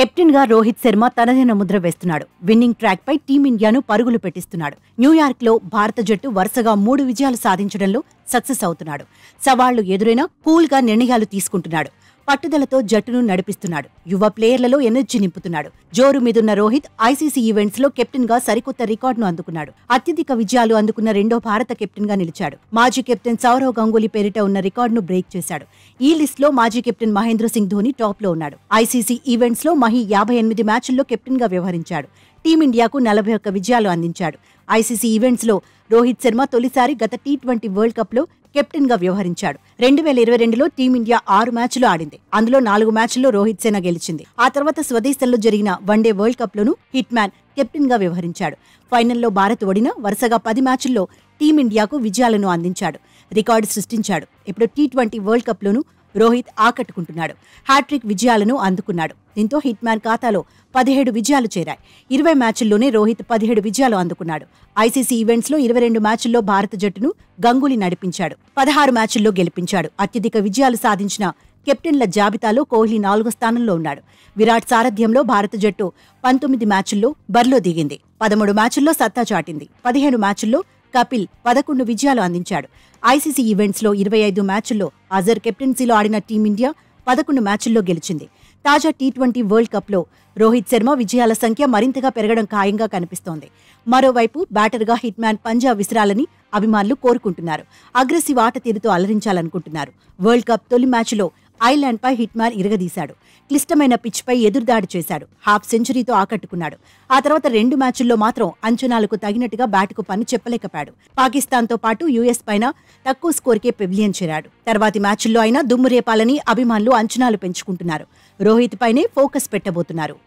captain గా రోహిత్ శర్మ తనదైన ముద్ర వేస్తున్నాడు విన్నింగ్ ట్రాక్ పై టీమిండియాను పరుగులు పెట్టిస్తున్నాడు న్యూయార్క్ లో భారత జట్టు వరుసగా మూడు విజయాలు సాధించడంలో సక్సెస్ అవుతున్నాడు సవాళ్లు ఎదురైనా కూల్ గా నిర్ణయాలు తీసుకుంటున్నాడు పట్టుదలతో జట్టును నడిపిస్తున్నాడు యువ ప్లేయర్లలో ఎనర్జీ నింపుతున్నాడు జోరు మీదున్న రోహిత్ ఐసీసీ ఈవెంట్స్ లో కెప్టెన్ గా సరికొత్త రికార్డును అందుకున్నాడు అత్యధిక విజయాలు అందుకున్న రెండో భారత కెప్టెన్ గా నిలిచాడు మాజీ కెప్టెన్ సౌరవ్ గంగూలీ పేరిట ఉన్న రికార్డును బ్రేక్ చేశాడు ఈ లిస్ట్ లో మాజీ కెప్టెన్ మహేంద్ర సింగ్ ధోని టాప్ లో ఉన్నాడు ఐసీసీ ఈవెంట్స్ లో మహి యాభై ఎనిమిది మ్యాచ్ల్లో కెప్టెన్ గా వ్యవహరించాడు టీమిండియాకు నలభై ఒక్క విజయాలు అందించాడు ఐసీసీ ఈవెంట్స్ లో రోహిత్ శర్మ తొలిసారి గత టీ ట్వంటీ వరల్డ్ కప్లో కెప్టెన్ గా వ్యవహరించాడు రెండు వేల ఇరవై రెండులో టీమిండియా ఆరు మ్యాచ్లు ఆడింది అందులో నాలుగు మ్యాచ్ల్లో రోహిత్ సేన గెలిచింది ఆ తర్వాత స్వదేశంలో జరిగిన వన్డే వరల్డ్ కప్ లోను హిట్ మ్యాన్ కెప్టెన్ గా వ్యవహరించాడు ఫైనల్లో భారత్ ఓడిన వరుసగా పది మ్యాచ్ల్లో టీమిండియాకు విజయాలను అందించాడు రికార్డు సృష్టించాడు ఇప్పుడు టీ ట్వంటీ వరల్డ్ కప్ లోను రోహిత్ ఆకట్టుకుంటున్నాడు హ్యాట్రిక్ విజయాలను అందుకున్నాడు దీంతో హిట్ మ్యాన్ ఖాతాలో పదిహేడు విజయాలు చేరాయి ఇరవై మ్యాచ్ల్లోనే రోహిత్ పదిహేడు విజయాలు అందుకున్నాడు ఐసీసీ ఈవెంట్స్లో ఇరవై రెండు మ్యాచ్ల్లో భారత జట్టును గంగూలీ నడిపించాడు పదహారు మ్యాచ్ల్లో గెలిపించాడు అత్యధిక విజయాలు సాధించిన కెప్టెన్ల జాబితాలో కోహ్లీ నాలుగో స్థానంలో ఉన్నాడు విరాట్ సారథ్యంలో భారత జట్టు పంతొమ్మిది మ్యాచ్ల్లో బరిలో దిగింది పదమూడు మ్యాచ్ల్లో సత్తా చాటింది పదిహేను మ్యాచ్ల్లో కపిల్ పదకొండు విజయాలు అందించాడు ఐసీసీ ఈవెంట్స్లో ఇరవై ఐదు మ్యాచ్ల్లో అజర్ కెప్టెన్సీలో ఆడిన టీమిండియా పదకొండు మ్యాచ్ల్లో గెలిచింది తాజా టీ ట్వంటీ వరల్డ్ కప్లో రోహిత్ శర్మ విజయాల సంఖ్య మరింతగా పెరగడం ఖాయంగా కనిపిస్తోంది మరోవైపు బ్యాటర్గా హిట్ మ్యాన్ పంజా విసిరాలని అభిమానులు కోరుకుంటున్నారు అగ్రెసివ్ ఆట తీరుతో అలరించాలనుకుంటున్నారు వరల్డ్ కప్ తొలి మ్యాచ్లో ఐలాండ్పై హిట్మార్ ఇరగదీశాడు క్లిష్టమైన పిచ్పై ఎదురుదాడి చేశాడు హాఫ్ సెంచరీతో ఆకట్టుకున్నాడు ఆ తర్వాత రెండు మ్యాచుల్లో మాత్రం అంచనాలకు తగినట్టుగా బ్యాట్కు పని చెప్పలేకపోయాడు పాకిస్తాన్తో పాటు యుఎస్ పైన తక్కువ స్కోర్కే పెవిలియన్ చేరాడు తర్వాతి మ్యాచ్ల్లో అయినా దుమ్మురేపాలని అభిమానులు అంచనాలు పెంచుకుంటున్నారు రోహిత్ పైనే ఫోకస్ పెట్టబోతున్నారు